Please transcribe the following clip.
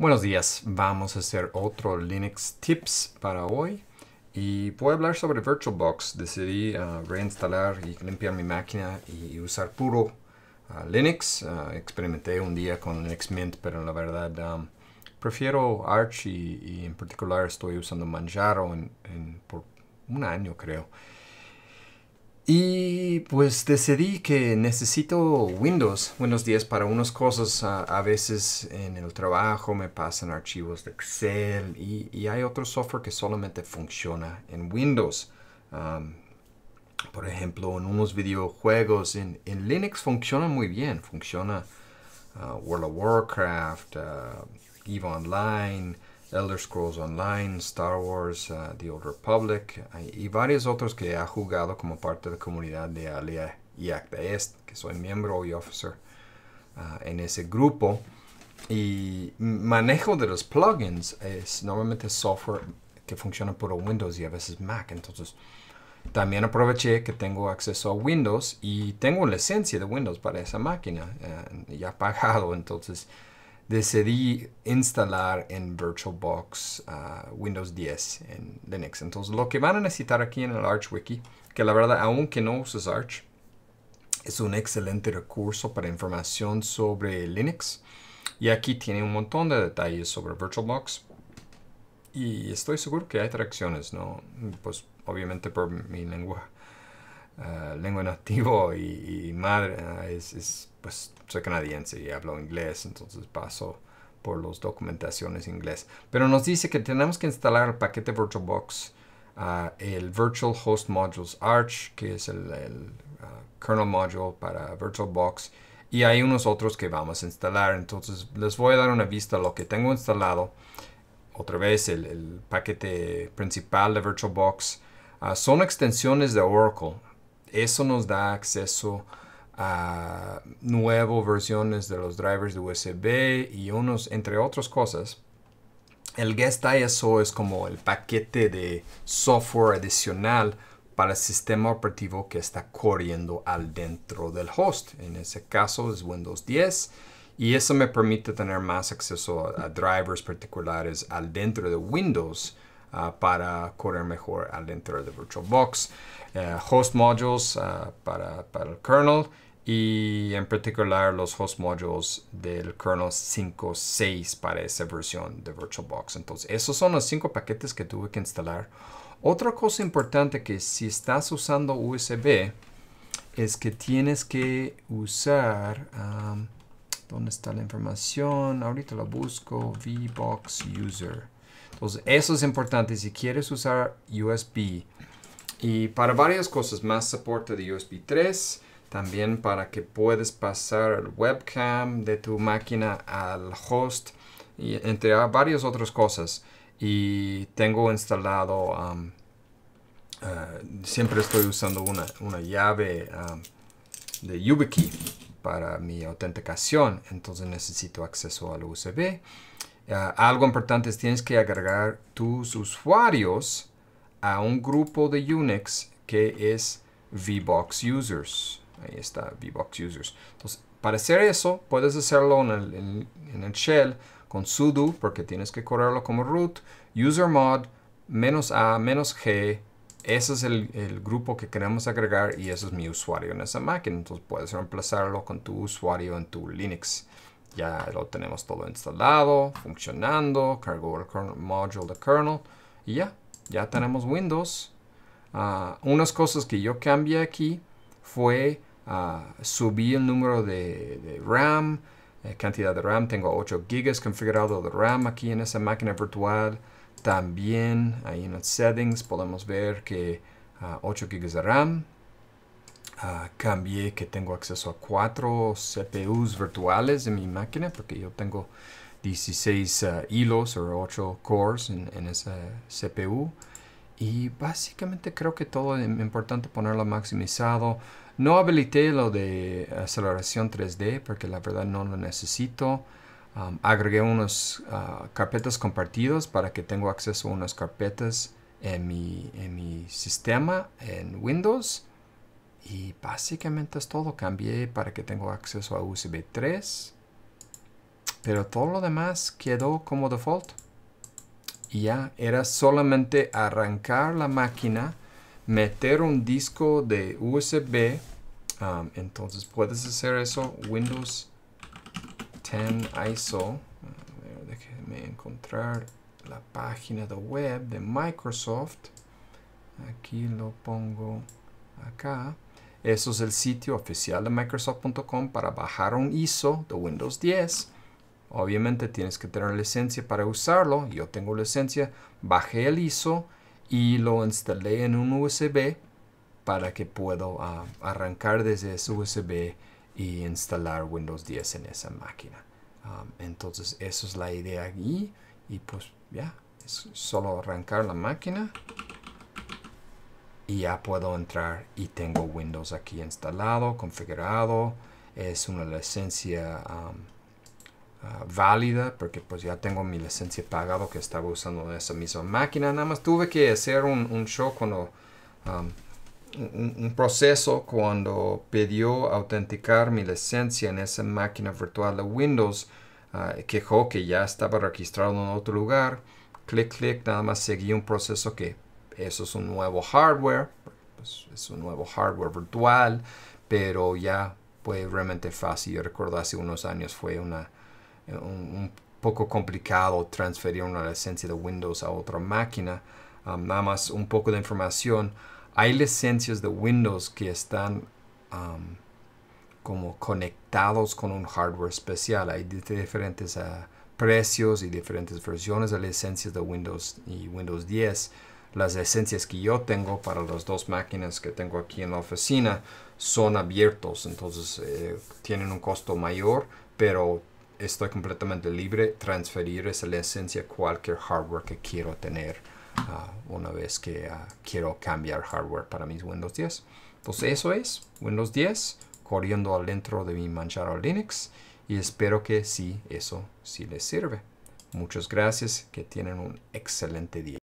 Buenos días, vamos a hacer otro Linux Tips para hoy y voy a hablar sobre VirtualBox. Decidí ah, reinstalar y limpiar mi máquina y usar puro ah, Linux. Ah, experimenté un día con Linux Mint, pero la verdad prefiero Arch y, en particular estoy usando Manjaro en, por un año creo. Y pues decidí que necesito Windows, buenos días para unas cosas. A, veces en el trabajo me pasan archivos de Excel y, hay otro software que solamente funciona en Windows. por ejemplo, en unos videojuegos en, Linux funciona muy bien. Funciona ah, World of Warcraft, ah, EVE Online, Elder Scrolls Online, Star Wars, uh, The Old Republic eh, y varios otros que ha jugado como parte de la comunidad de Alia y Acta Est, que soy miembro y officer eh, en ese grupo. Y manejo de los plugins es normalmente software que funciona por Windows y a veces Mac, entonces también aproveché que tengo acceso a Windows y tengo la licencia de Windows para esa máquina eh, ya pagado, entonces decidí instalar en VirtualBox ah, Windows 10 en Linux. Entonces lo que van a necesitar aquí en el Arch Wiki, que la verdad aunque no uses Arch, es un excelente recurso para información sobre Linux. Y aquí tiene un montón de detalles sobre VirtualBox. Y estoy seguro que hay traducciones, ¿no? Pues obviamente por mi lengua, ah, nativa lengua nativo y, madre, ah, es pues soy canadiense y hablo inglés, entonces paso por las documentaciones en inglés. Pero nos dice que tenemos que instalar el paquete VirtualBox, ah, el Virtual Host Modules Arch, que es el, ah, kernel module para VirtualBox, y hay unos otros que vamos a instalar. Entonces les voy a dar una vista a lo que tengo instalado. Otra vez el, paquete principal de VirtualBox. Ah, son extensiones de Oracle. Eso nos da acceso a nuevas versiones de los drivers de USB y unos, entre otras cosas. El guest ISO es como el paquete de software adicional para el sistema operativo que está corriendo al dentro del host. En ese caso es Windows 10 y eso me permite tener más acceso a, drivers particulares al dentro de Windows ah, para correr mejor al dentro de VirtualBox. Eh, host modules ah, para, para el kernel y en particular los host modules del kernel 5.6 para esa versión de VirtualBox. Entonces, esos son los cinco paquetes que tuve que instalar. Otra cosa importante que si estás usando USB es que tienes que usar... Um, ¿Dónde está la información? Ahorita la busco. VBox User. Entonces, eso es importante. Si quieres usar USB y para varias cosas más, soporte de USB 3 también para que puedes pasar el webcam de tu máquina al host y entre varias otras cosas. Y tengo instalado, um, eh, siempre estoy usando una, llave um, de YubiKey para mi autenticación. Entonces necesito acceso al USB. Eh, algo importante es tienes que agregar tus usuarios a un grupo de Unix que es VBox Users. Ahí está, VBox users. Entonces, para hacer eso, puedes hacerlo en el, shell con sudo, porque tienes que correrlo como root, usermod, menos a, menos g, ese es el, grupo que queremos agregar y ese es mi usuario en esa máquina. Entonces puedes reemplazarlo con tu usuario en tu Linux. Ya lo tenemos todo instalado, funcionando, cargo el kernel, module de kernel y ya, ya tenemos Windows. Ah, unas cosas que yo cambié aquí fue Ah, subí el número de, RAM, eh, cantidad de RAM, tengo 8 GB configurado de RAM aquí en esa máquina virtual. También ahí en settings podemos ver que 8 ah, GB de RAM. Ah, cambié que tengo acceso a 4 CPUs virtuales en mi máquina porque yo tengo 16 hilos o 8 cores en esa CPU. Y básicamente creo que todo es importante ponerlo maximizado. No habilité lo de aceleración 3D porque la verdad no lo necesito. Um, agregué unas ah, carpetas compartidos para que tengo acceso a unas carpetas en mi, en mi sistema en Windows. Y básicamente es todo. Cambié para que tengo acceso a USB 3. Pero todo lo demás quedó como default ya era solamente arrancar la máquina, meter un disco de USB. Um, entonces puedes hacer eso, Windows 10 ISO. Ver, déjeme encontrar la página de web de Microsoft. Aquí lo pongo acá. Eso es el sitio oficial de Microsoft.com para bajar un ISO de Windows 10 Obviamente tienes que tener licencia para usarlo. Yo tengo licencia. Bajé el ISO y lo instalé en un USB para que pueda ah, arrancar desde ese USB y instalar Windows 10 en esa máquina. Ah, entonces eso es la idea aquí y pues ya, es solo arrancar la máquina y ya puedo entrar y tengo Windows aquí instalado, configurado. Es una licencia ah, Ah, válida porque pues ya tengo mi licencia pagado que estaba usando esa misma máquina. Nada más tuve que hacer un, show cuando... Um, un, proceso cuando pidió autenticar mi licencia en esa máquina virtual de Windows. Ah, quejó que ya estaba registrado en otro lugar. Clic, clic, nada más seguí un proceso que eso es un nuevo hardware. Pues, es un nuevo hardware virtual, pero ya fue realmente fácil. Yo recuerdo hace unos años fue una eh, un, poco complicado transferir una licencia de Windows a otra máquina. Um, nada más un poco de información. Hay licencias de Windows que están um, como conectados con un hardware especial. Hay diferentes ah, precios y diferentes versiones de licencias de Windows y Windows 10 las licencias que yo tengo para las dos máquinas que tengo aquí en la oficina son abiertos, entonces eh, tienen un costo mayor, pero estoy completamente libre transferir esa licencia a cualquier hardware que quiero tener ah, una vez que ah, quiero cambiar hardware para mis Windows 10. Entonces eso es Windows 10 corriendo adentro de mi Manjaro Linux y espero que sí, eso sí les sirve. Muchas gracias, que tienen un excelente día.